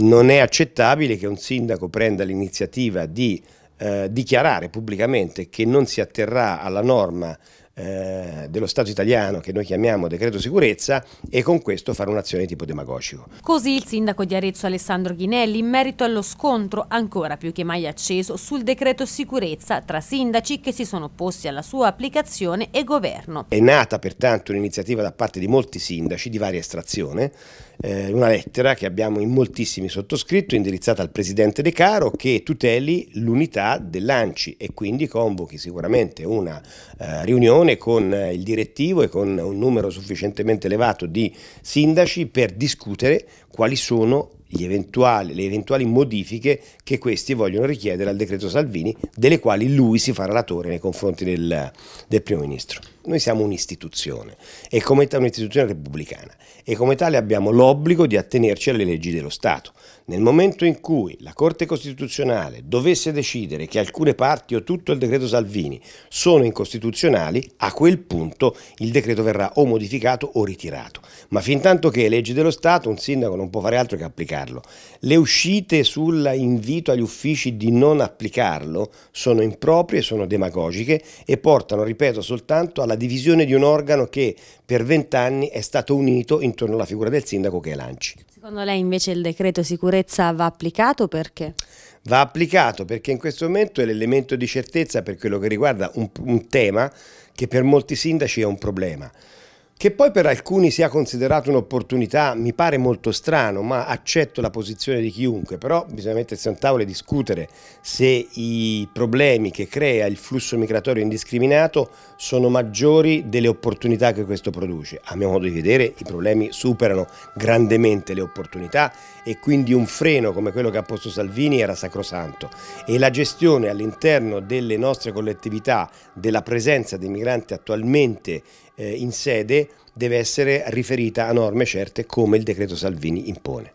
Non è accettabile che un sindaco prenda l'iniziativa di eh, dichiarare pubblicamente che non si atterrà alla norma eh, dello Stato italiano che noi chiamiamo decreto sicurezza e con questo fare un'azione tipo demagogico. Così il sindaco di Arezzo Alessandro Ghinelli in merito allo scontro ancora più che mai acceso sul decreto sicurezza tra sindaci che si sono opposti alla sua applicazione e governo. È nata pertanto un'iniziativa da parte di molti sindaci di varia estrazione, eh, una lettera che abbiamo in moltissimi sottoscritto indirizzata al presidente De Caro che tuteli l'unità dell'ANCI e quindi convochi sicuramente una eh, riunione riunione con eh, il direttivo e con un numero sufficientemente elevato di sindaci per discutere quali sono eventuali, le eventuali modifiche che questi vogliono richiedere al decreto Salvini, delle quali lui si farà la nei confronti del, del Primo Ministro. Noi siamo un'istituzione e come tale un'istituzione repubblicana e come tale abbiamo l'obbligo di attenerci alle leggi dello Stato. Nel momento in cui la Corte Costituzionale dovesse decidere che alcune parti o tutto il decreto Salvini sono incostituzionali, a quel punto il decreto verrà o modificato o ritirato. Ma fin tanto che le leggi dello Stato un sindaco non può fare altro che applicare applicarlo. Le uscite sull'invito agli uffici di non applicarlo sono improprie, sono demagogiche e portano, ripeto, soltanto alla divisione di un organo che per vent'anni è stato unito intorno alla figura del sindaco che è l'ANCI. Secondo lei invece il decreto sicurezza va applicato perché? Va applicato perché in questo momento è l'elemento di certezza per quello che riguarda un, un tema che per molti sindaci è un problema. Che poi per alcuni sia considerato un'opportunità mi pare molto strano, ma accetto la posizione di chiunque, però bisogna mettersi a un tavolo e discutere se i problemi che crea il flusso migratorio indiscriminato sono maggiori delle opportunità che questo produce. A mio modo di vedere i problemi superano grandemente le opportunità e quindi un freno come quello che ha posto Salvini era sacrosanto e la gestione all'interno delle nostre collettività della presenza dei migranti attualmente eh, in sede deve essere riferita a norme certe come il decreto Salvini impone.